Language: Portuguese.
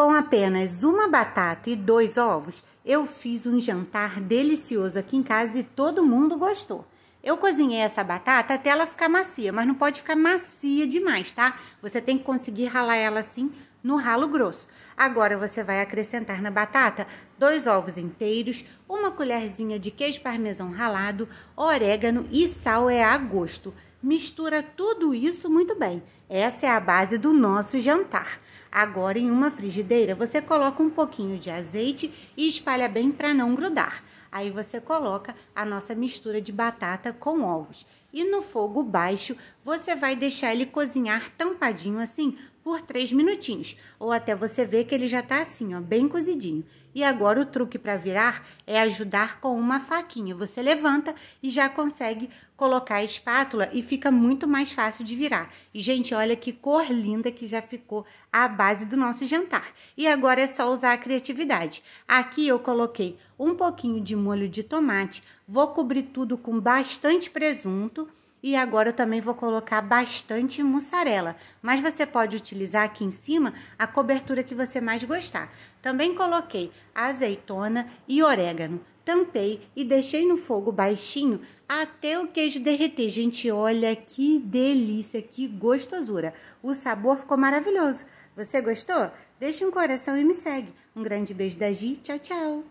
Com apenas uma batata e dois ovos, eu fiz um jantar delicioso aqui em casa e todo mundo gostou. Eu cozinhei essa batata até ela ficar macia, mas não pode ficar macia demais, tá? Você tem que conseguir ralar ela assim no ralo grosso. Agora você vai acrescentar na batata dois ovos inteiros, uma colherzinha de queijo parmesão ralado, orégano e sal é a gosto. Mistura tudo isso muito bem. Essa é a base do nosso jantar. Agora, em uma frigideira, você coloca um pouquinho de azeite e espalha bem para não grudar. Aí você coloca a nossa mistura de batata com ovos. E no fogo baixo, você vai deixar ele cozinhar tampadinho assim por 3 minutinhos, ou até você ver que ele já tá assim, ó, bem cozidinho. E agora o truque para virar é ajudar com uma faquinha. Você levanta e já consegue colocar a espátula e fica muito mais fácil de virar. E gente, olha que cor linda que já ficou a base do nosso jantar. E agora é só usar a criatividade. Aqui eu coloquei um pouquinho de molho de tomate, vou cobrir tudo com bastante presunto e agora eu também vou colocar bastante mussarela, mas você pode utilizar aqui em cima a cobertura que você mais gostar. Também coloquei azeitona e orégano, tampei e deixei no fogo baixinho até o queijo derreter. Gente, olha que delícia, que gostosura! O sabor ficou maravilhoso. Você gostou? Deixe um coração e me segue. Um grande beijo da Gi, tchau, tchau!